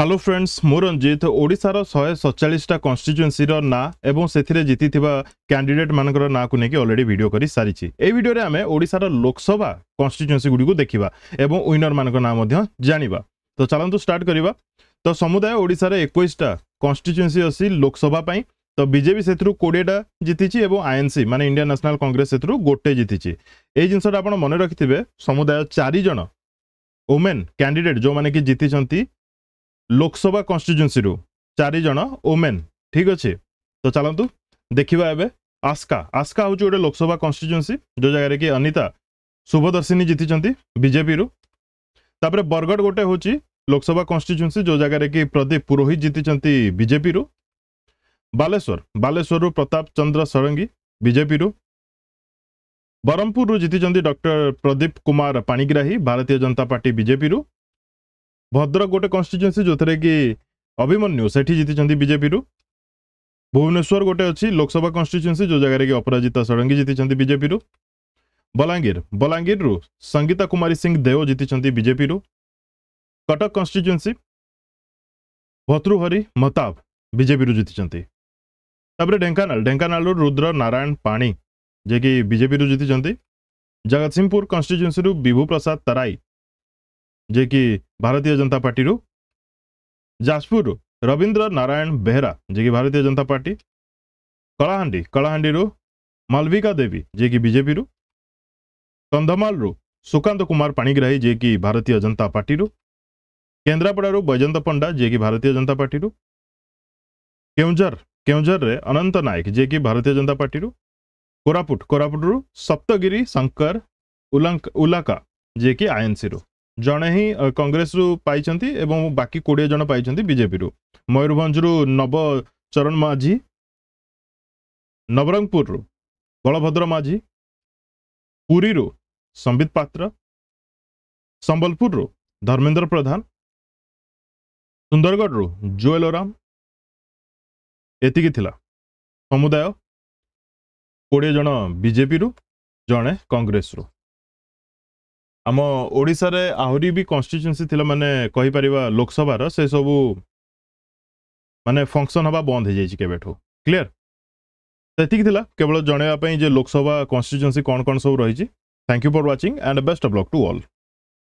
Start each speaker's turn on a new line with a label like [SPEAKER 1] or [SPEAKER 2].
[SPEAKER 1] hello friends মু রঞ্জিত ওড়শার শহে সতচাশটা কনস্টিচুয়েন্সির না এবং সেথিরে জিতিথিবা ক্যান্ডিডেট মানকর নাঁকু নেই অলরেডি ভিডিও করে সারিছি এই ভিডিওরে আমি ওড়শার লোকসভা কনস্টিচুয়েন্সি গুড়ি দেখিবা এবং উইনর মানক না জাঁয়া তো চলতু স্টার্ট করা তো সমুদায় ওড়শার একুশটা কনস্টিচুয়েন্সি অছি লোকসভা পাই তো বিজেপি সেতু কোড়িয়েটা জিতিছি এবং আইএনসি মানে ইন্ডিয়ান ন্যাশনাল কংগ্রেস সেতু গোটে জিতিছি এই জিনিসটা আপনার মনে রাখিবে সমুদায় চারিজন ওমেন ক্যান্ডিডেট যে জিতিছেন ଲୋକସଭା କନଷ୍ଟିଚ୍ୟୁଏନ୍ସିରୁ ଚାରିଜଣ ଓମେନ୍ ଠିକ୍ ଅଛି ତ ଚାଲନ୍ତୁ ଦେଖିବା ଏବେ ଆସ୍କା ଆସ୍କା ହେଉଛି ଗୋଟେ ଲୋକସଭା କନଷ୍ଟିଚ୍ୟୁଏନ୍ସି ଯେଉଁ ଜାଗାରେ କି ଅନିତା ଶୁଭଦର୍ଶିନୀ ଜିତିଛନ୍ତି ବିଜେପିରୁ ତାପରେ ବରଗଡ଼ ଗୋଟେ ହେଉଛି ଲୋକସଭା କନଷ୍ଟିଚ୍ୟୁଏନ୍ସି ଯେଉଁ ଜାଗାରେ କି ପ୍ରଦୀପ ପୁରୋହିତ ଜିତିଛନ୍ତି ବିଜେପିରୁ ବାଲେଶ୍ୱର ବାଲେଶ୍ୱରରୁ ପ୍ରତାପ ଚନ୍ଦ୍ର ଷଡ଼ଙ୍ଗୀ ବିଜେପିରୁ ବରହମପୁରରୁ ଜିତିଛନ୍ତି ଡକ୍ଟର ପ୍ରଦୀପ କୁମାର ପାଣିଗ୍ରାହୀ ଭାରତୀୟ ଜନତା ପାର୍ଟି ବିଜେପିରୁ ଭଦ୍ରକ ଗୋଟେ କନଷ୍ଟିଚୁଏନ୍ସି ଯେଉଁଥିରେ କି ଅଭିମନ୍ୟୁ ସେଠି ଜିତିଛନ୍ତି ବିଜେପିରୁ ଭୁବନେଶ୍ୱର ଗୋଟେ ଅଛି ଲୋକସଭା କନଷ୍ଟିଚୁଏନ୍ସି ଯେଉଁ ଜାଗାରେ କି ଅପରାଜିତା ଷଡ଼ଙ୍ଗୀ ଜିତିଛନ୍ତି ବିଜେପିରୁ ବଲାଙ୍ଗୀର ବଲାଙ୍ଗୀରରୁ ସଙ୍ଗୀତା କୁମାରୀ ସିଂ ଦେଓ ଜିତିଛନ୍ତି ବିଜେପିରୁ କଟକ କନଷ୍ଟିଚୁଏନ୍ସି ଭର୍ତ୍ତୃହରି ମହତାବ ବିଜେପିରୁ ଜିତିଛନ୍ତି ତାପରେ ଢେଙ୍କାନାଳ ଢେଙ୍କାନାଳରୁ ରୁଦ୍ର ନାରାୟଣ ପାଣି ଯିଏକି ବିଜେପିରୁ ଜିତିଛନ୍ତି ଜଗତସିଂହପୁର କନଷ୍ଟିଚୁଏନ୍ସିରୁ ବିଭୁ ପ୍ରସାଦ ତରାଇ जे कि भारतीय जनता पार्टी जाजपुर रवींद्र नारायण बेहरा जे कि भारतीय जनता पार्टी कलाहां कलाहां मालविका देवी जे कि बीजेपी कंधमाल सुकांत कुमार पाणिग्राही जे कि भारतीय जनता पार्टी केन्द्रापड़ बैजंत पंडा जे कि भारतीय जनता पार्टी केउझर केउझर रे अनंत नायक जे कि भारतीय जनता पार्टी कोरापुट कोरापुट सप्तगिरी शंकर उलंक उलाका जे कि आईएनसी रु ଜଣେ ହିଁ କଂଗ୍ରେସରୁ ପାଇଛନ୍ତି ଏବଂ ବାକି କୋଡ଼ିଏ ଜଣ ପାଇଛନ୍ତି ବିଜେପିରୁ ମୟୂରଭଞ୍ଜରୁ ନବ ଚରଣ ମାଝୀ ନବରଙ୍ଗପୁରରୁ ବଳଭଦ୍ର ମାଝୀ ପୁରୀରୁ
[SPEAKER 2] ସମ୍ବିତ ପାତ୍ର ସମ୍ବଲପୁରରୁ ଧର୍ମେନ୍ଦ୍ର ପ୍ରଧାନ ସୁନ୍ଦରଗଡ଼ରୁ ଜୁଏଲ ଓରାମ ଏତିକି ଥିଲା
[SPEAKER 1] ସମୁଦାୟ କୋଡ଼ିଏ ଜଣ ବିଜେପିରୁ ଜଣେ କଂଗ୍ରେସରୁ ଆମ ଓଡ଼ିଶାରେ ଆହୁରି ବି କନଷ୍ଟିଚୁଏନ୍ସି ଥିଲା ମାନେ କହିପାରିବା ଲୋକସଭାର ସେସବୁ ମାନେ ଫଙ୍କସନ୍ ହେବା ବନ୍ଦ ହେଇଯାଇଛି କେବେଠୁ କ୍ଲିଅର୍ ସେତିକି ଥିଲା କେବଳ ଜଣାଇବା ପାଇଁ ଯେ ଲୋକସଭା କନଷ୍ଟିଚୁଏନ୍ସି କ'ଣ କ'ଣ ସବୁ ରହିଛି thank you
[SPEAKER 2] for watching and best of luck to all